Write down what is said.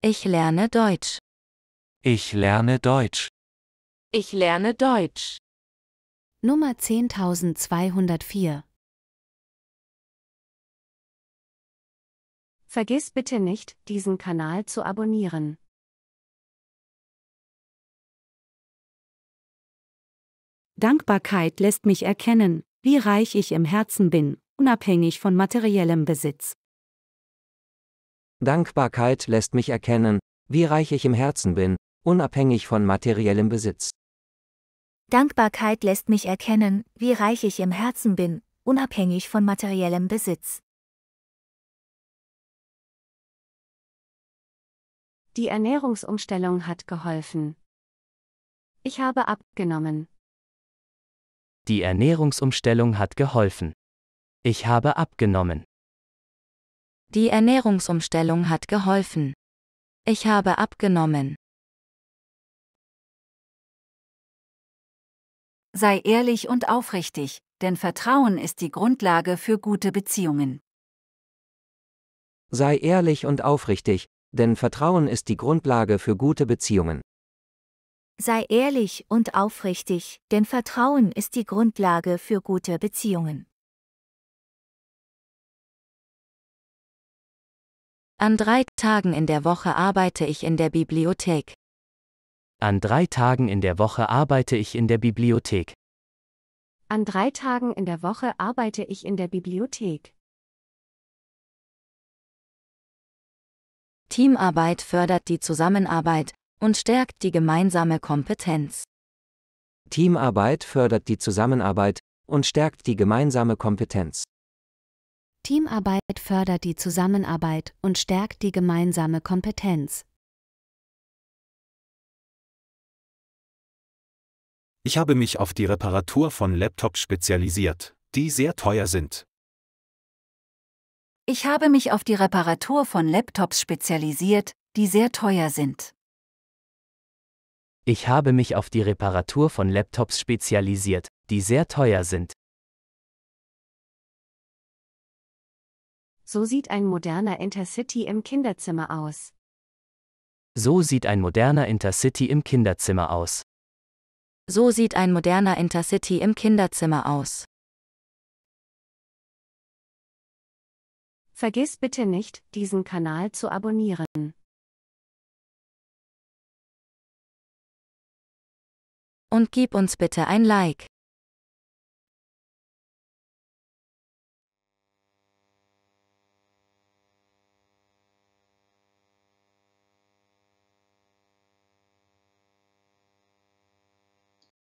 Ich lerne Deutsch. Ich lerne Deutsch. Ich lerne Deutsch. Nummer 10204 Vergiss bitte nicht, diesen Kanal zu abonnieren. Dankbarkeit lässt mich erkennen, wie reich ich im Herzen bin, unabhängig von materiellem Besitz. Dankbarkeit lässt mich erkennen, wie reich ich im Herzen bin, unabhängig von materiellem Besitz. Dankbarkeit lässt mich erkennen, wie reich ich im Herzen bin, unabhängig von materiellem Besitz. Die Ernährungsumstellung hat geholfen. Ich habe abgenommen. Die Ernährungsumstellung hat geholfen. Ich habe abgenommen. Die Ernährungsumstellung hat geholfen. Ich habe abgenommen. Sei ehrlich und aufrichtig, denn Vertrauen ist die Grundlage für gute Beziehungen. Sei ehrlich und aufrichtig, denn Vertrauen ist die Grundlage für gute Beziehungen. Sei ehrlich und aufrichtig, denn Vertrauen ist die Grundlage für gute Beziehungen. An drei Tagen in der Woche arbeite ich in der Bibliothek. An drei Tagen in der Woche arbeite ich in der Bibliothek. An drei Tagen in der Woche arbeite ich in der Bibliothek. Teamarbeit fördert die Zusammenarbeit und stärkt die gemeinsame Kompetenz. Teamarbeit fördert die Zusammenarbeit und stärkt die gemeinsame Kompetenz. Teamarbeit fördert die Zusammenarbeit und stärkt die gemeinsame Kompetenz. Ich habe mich auf die Reparatur von Laptops spezialisiert, die sehr teuer sind. Ich habe mich auf die Reparatur von Laptops spezialisiert, die sehr teuer sind. Ich habe mich auf die Reparatur von Laptops spezialisiert, die sehr teuer sind. So sieht ein moderner Intercity im Kinderzimmer aus. So sieht ein moderner Intercity im Kinderzimmer aus. So sieht ein moderner Intercity im Kinderzimmer aus. Vergiss bitte nicht, diesen Kanal zu abonnieren. Und gib uns bitte ein Like.